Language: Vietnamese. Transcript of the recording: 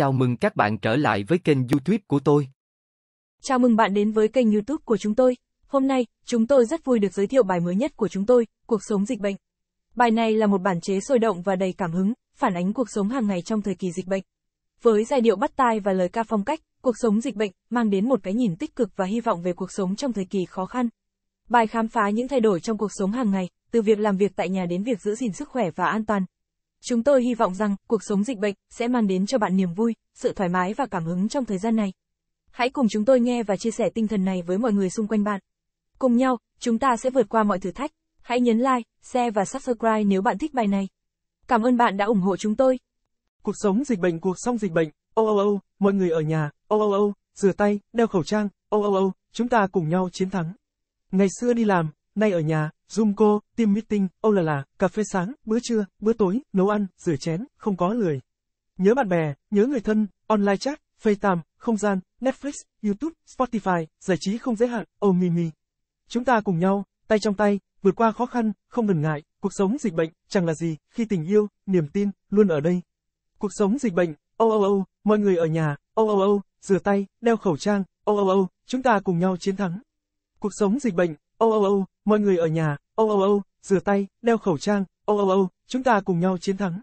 Chào mừng các bạn trở lại với kênh YouTube của tôi. Chào mừng bạn đến với kênh YouTube của chúng tôi. Hôm nay, chúng tôi rất vui được giới thiệu bài mới nhất của chúng tôi, Cuộc sống dịch bệnh. Bài này là một bản chế sôi động và đầy cảm hứng, phản ánh cuộc sống hàng ngày trong thời kỳ dịch bệnh. Với giai điệu bắt tai và lời ca phong cách, cuộc sống dịch bệnh mang đến một cái nhìn tích cực và hy vọng về cuộc sống trong thời kỳ khó khăn. Bài khám phá những thay đổi trong cuộc sống hàng ngày, từ việc làm việc tại nhà đến việc giữ gìn sức khỏe và an toàn, Chúng tôi hy vọng rằng cuộc sống dịch bệnh sẽ mang đến cho bạn niềm vui, sự thoải mái và cảm hứng trong thời gian này. Hãy cùng chúng tôi nghe và chia sẻ tinh thần này với mọi người xung quanh bạn. Cùng nhau, chúng ta sẽ vượt qua mọi thử thách. Hãy nhấn like, share và subscribe nếu bạn thích bài này. Cảm ơn bạn đã ủng hộ chúng tôi. Cuộc sống dịch bệnh cuộc song dịch bệnh, ô ô ô, mọi người ở nhà, ô ô ô, rửa tay, đeo khẩu trang, ô ô ô, chúng ta cùng nhau chiến thắng. Ngày xưa đi làm, Nay ở nhà, Zoom cô, team meeting, âu là là, cà phê sáng, bữa trưa, bữa tối, nấu ăn, rửa chén, không có lười. Nhớ bạn bè, nhớ người thân, online chat, FaceTime, không gian, Netflix, YouTube, Spotify, giải trí không giới hạn, oh mi mi. Chúng ta cùng nhau, tay trong tay, vượt qua khó khăn, không ngần ngại, cuộc sống dịch bệnh, chẳng là gì, khi tình yêu, niềm tin, luôn ở đây. Cuộc sống dịch bệnh, ô ô ô, mọi người ở nhà, ô ô ô, rửa tay, đeo khẩu trang, ô ô ô, chúng ta cùng nhau chiến thắng. Cuộc sống dịch bệnh, ô ô ô, mọi người ở nhà, ô ô ô, rửa tay, đeo khẩu trang, ô ô ô, chúng ta cùng nhau chiến thắng.